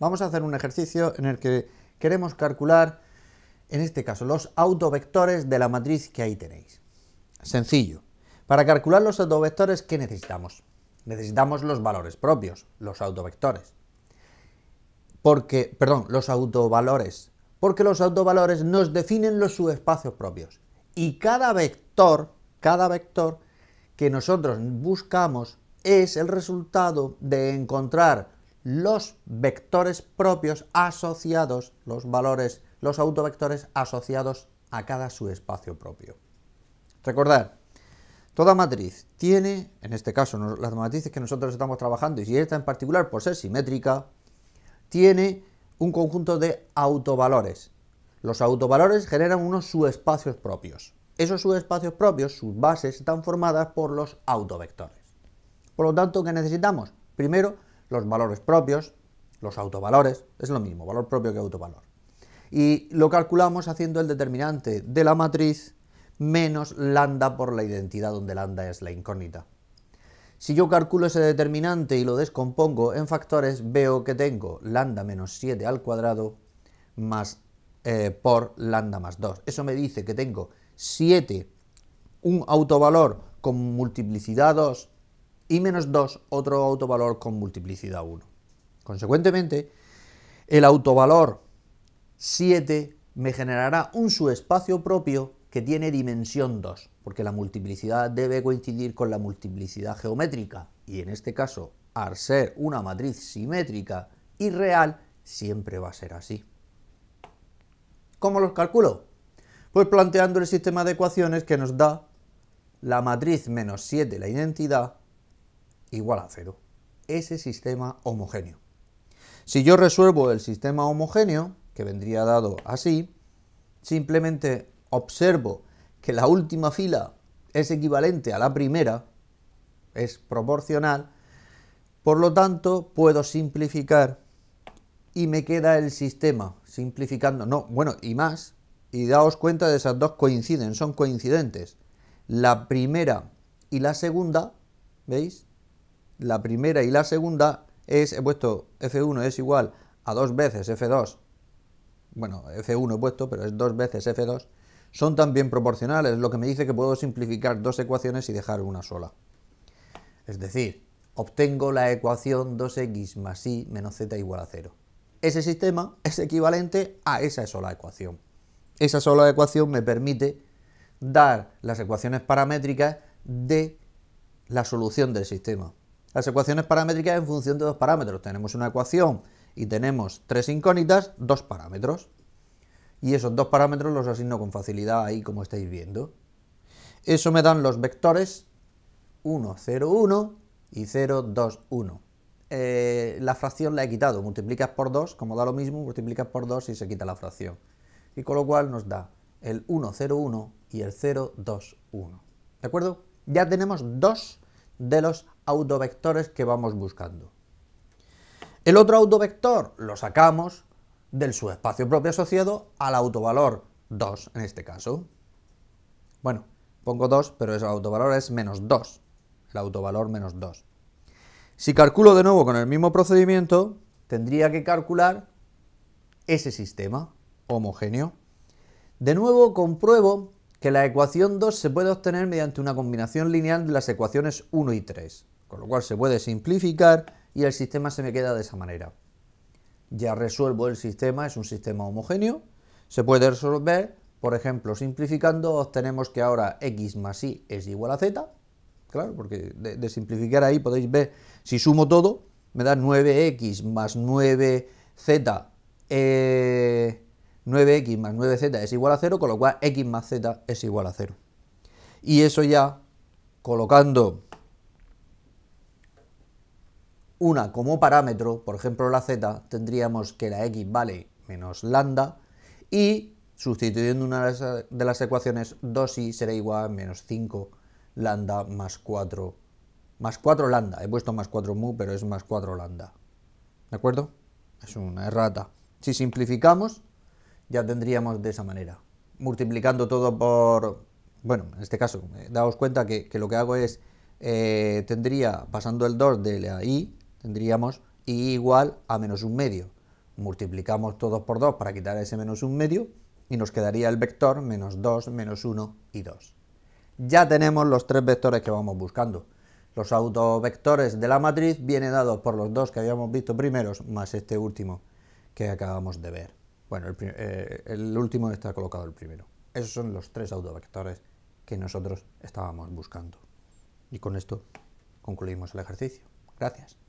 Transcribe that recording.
Vamos a hacer un ejercicio en el que queremos calcular, en este caso, los autovectores de la matriz que ahí tenéis. Sencillo. Para calcular los autovectores, ¿qué necesitamos? Necesitamos los valores propios, los autovectores. Porque, perdón, los autovalores. Porque los autovalores nos definen los subespacios propios. Y cada vector, cada vector que nosotros buscamos es el resultado de encontrar los vectores propios asociados, los valores, los autovectores asociados a cada subespacio propio. Recordad, toda matriz tiene, en este caso las matrices que nosotros estamos trabajando, y si esta en particular por ser simétrica, tiene un conjunto de autovalores. Los autovalores generan unos subespacios propios. Esos subespacios propios, sus bases, están formadas por los autovectores. Por lo tanto, ¿qué necesitamos? Primero, los valores propios, los autovalores, es lo mismo, valor propio que autovalor. Y lo calculamos haciendo el determinante de la matriz menos lambda por la identidad donde lambda es la incógnita. Si yo calculo ese determinante y lo descompongo en factores, veo que tengo lambda menos 7 al cuadrado más eh, por lambda más 2. Eso me dice que tengo 7, un autovalor con multiplicidad 2 y menos 2 otro autovalor con multiplicidad 1. Consecuentemente, el autovalor 7 me generará un subespacio propio que tiene dimensión 2, porque la multiplicidad debe coincidir con la multiplicidad geométrica, y en este caso, al ser una matriz simétrica y real, siempre va a ser así. ¿Cómo los calculo? Pues planteando el sistema de ecuaciones que nos da la matriz menos 7, la identidad, igual a cero. Ese sistema homogéneo. Si yo resuelvo el sistema homogéneo, que vendría dado así, simplemente observo que la última fila es equivalente a la primera, es proporcional, por lo tanto puedo simplificar y me queda el sistema, simplificando, no, bueno, y más, y daos cuenta de esas dos coinciden, son coincidentes. La primera y la segunda, ¿veis? la primera y la segunda es, he puesto F1 es igual a dos veces F2, bueno, F1 he puesto, pero es dos veces F2, son también proporcionales, lo que me dice que puedo simplificar dos ecuaciones y dejar una sola. Es decir, obtengo la ecuación 2x más y menos z igual a 0. Ese sistema es equivalente a esa sola ecuación. Esa sola ecuación me permite dar las ecuaciones paramétricas de la solución del sistema. Las ecuaciones paramétricas en función de dos parámetros. Tenemos una ecuación y tenemos tres incógnitas, dos parámetros. Y esos dos parámetros los asigno con facilidad ahí como estáis viendo. Eso me dan los vectores 1, 0, 1 y 0, 2, 1. la fracción la he quitado, multiplicas por 2, como da lo mismo, multiplicas por 2 y se quita la fracción. Y con lo cual nos da el 1, 0, 1 y el 0, 2, 1. ¿De acuerdo? Ya tenemos dos de los autovectores que vamos buscando. El otro autovector lo sacamos del subespacio propio asociado al autovalor 2 en este caso. Bueno, pongo 2, pero ese autovalor es menos 2. El autovalor menos 2. Si calculo de nuevo con el mismo procedimiento, tendría que calcular ese sistema homogéneo. De nuevo compruebo que la ecuación 2 se puede obtener mediante una combinación lineal de las ecuaciones 1 y 3 con lo cual se puede simplificar y el sistema se me queda de esa manera. Ya resuelvo el sistema, es un sistema homogéneo, se puede resolver, por ejemplo, simplificando obtenemos que ahora x más y es igual a z, claro, porque de, simplificar ahí podéis ver, si sumo todo, me da 9x más 9z, 9x eh, más 9z es igual a 0, con lo cual x más z es igual a 0. Y eso ya, colocando una como parámetro, por ejemplo la z, tendríamos que la x vale menos lambda y sustituyendo una de las ecuaciones 2 y será igual a menos 5 lambda más 4, más 4 lambda, he puesto más 4 mu, pero es más 4 lambda, ¿de acuerdo? Es una errata. Si simplificamos, ya tendríamos de esa manera, multiplicando todo por, bueno, en este caso, eh, daos cuenta que, lo que hago es, eh, tendría, pasando el 2 de la y tendríamos i igual a menos un medio. Multiplicamos todos por 2 para quitar ese menos un medio y nos quedaría el vector menos 2, menos 1 y 2. Ya tenemos los tres vectores que vamos buscando. Los autovectores de la matriz vienen dados por los dos que habíamos visto primeros más este último que acabamos de ver. Bueno, el, eh, el último está colocado el primero. Esos son los tres autovectores que nosotros estábamos buscando. Y con esto concluimos el ejercicio. Gracias.